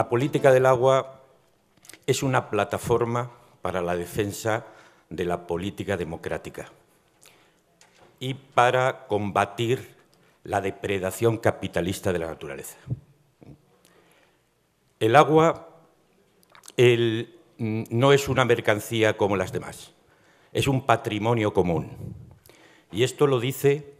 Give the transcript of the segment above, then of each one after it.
La política del agua es una plataforma para la defensa de la política democrática y para combatir la depredación capitalista de la naturaleza. El agua mm, no es una mercancía como las demás, es un patrimonio común. Y esto lo dice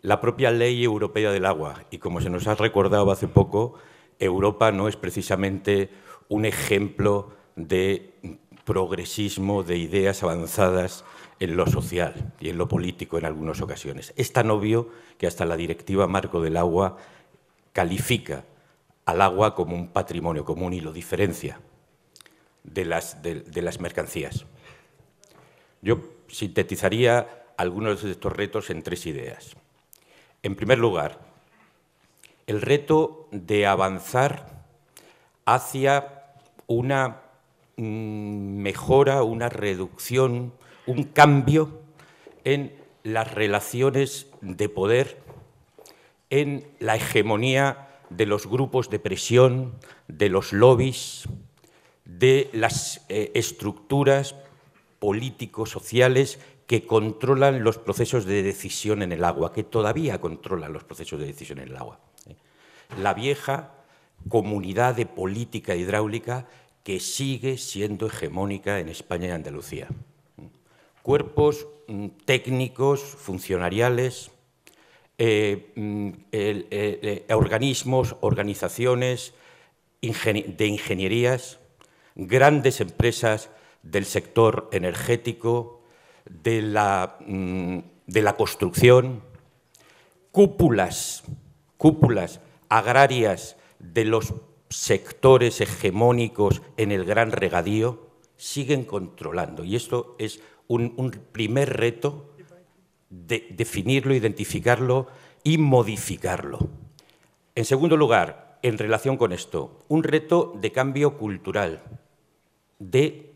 la propia ley europea del agua y como se nos ha recordado hace poco, Europa no es precisamente un ejemplo de progresismo, de ideas avanzadas en lo social y en lo político en algunas ocasiones. Es tan obvio que hasta la Directiva Marco del Agua califica al agua como un patrimonio común y lo diferencia de las, de las mercancías. Yo sintetizaría algunos de estos retos en tres ideas. En primer lugar, el reto de avanzar hacia una mm, mejora, una reducción, un cambio en las relaciones de poder, en la hegemonía de los grupos de presión, de los lobbies, de las eh, estructuras políticos, sociales que controlan los procesos de decisión en el agua, que todavía controlan los procesos de decisión en el agua la vieja comunidad de política hidráulica que sigue siendo hegemónica en España y Andalucía. Cuerpos mm, técnicos, funcionariales, eh, mm, eh, eh, organismos, organizaciones de ingenierías, grandes empresas del sector energético, de la, mm, de la construcción, cúpulas, cúpulas agrarias de los sectores hegemónicos en el gran regadío siguen controlando. Y esto es un, primer reto de definirlo, identificarlo y modificarlo. En segundo lugar, en relación con esto, un reto de cambio cultural, de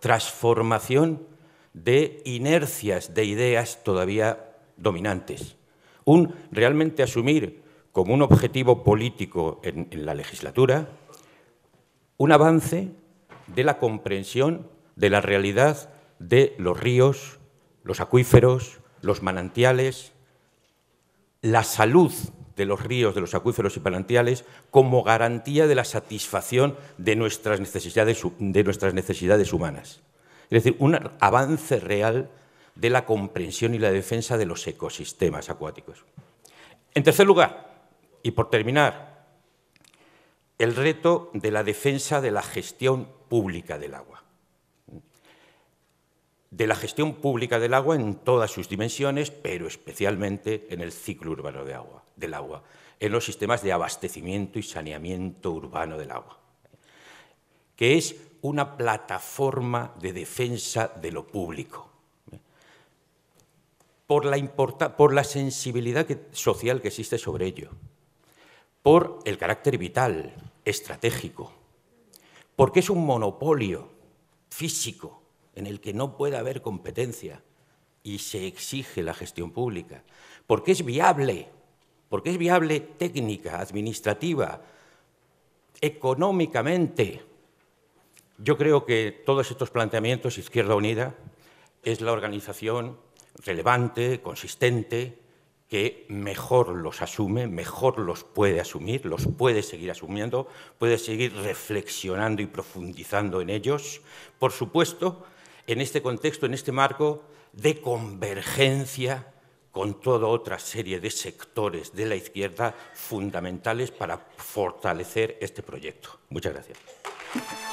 transformación de inercias de ideas todavía dominantes. Un realmente asumir como un objetivo político en, la legislatura, un avance de la comprensión de la realidad de los ríos, los acuíferos, los manantiales, la salud de los ríos, de los acuíferos y manantiales como garantía de la satisfacción de nuestras necesidades, de nuestras necesidades humanas. Es decir, un avance real de la comprensión y la defensa de los ecosistemas acuáticos. En tercer lugar, y por terminar, el reto de la defensa de la gestión pública del agua. De la gestión pública del agua en todas sus dimensiones, pero especialmente en el ciclo urbano de agua, del agua, en los sistemas de abastecimiento y saneamiento urbano del agua, que es una plataforma de defensa de lo público. Por la, sensibilidad social que existe sobre ello por el carácter vital, estratégico, porque es un monopolio físico en el que no puede haber competencia y se exige la gestión pública, porque es viable, porque es viable técnica, administrativa, económicamente. Yo creo que todos estos planteamientos, Izquierda Unida, es la organización relevante, consistente, que mejor los asume, mejor los puede asumir, los puede seguir asumiendo, puede seguir reflexionando y profundizando en ellos. Por supuesto, en este contexto, en este marco de convergencia con toda otra serie de sectores de la izquierda fundamentales para fortalecer este proyecto. Muchas gracias.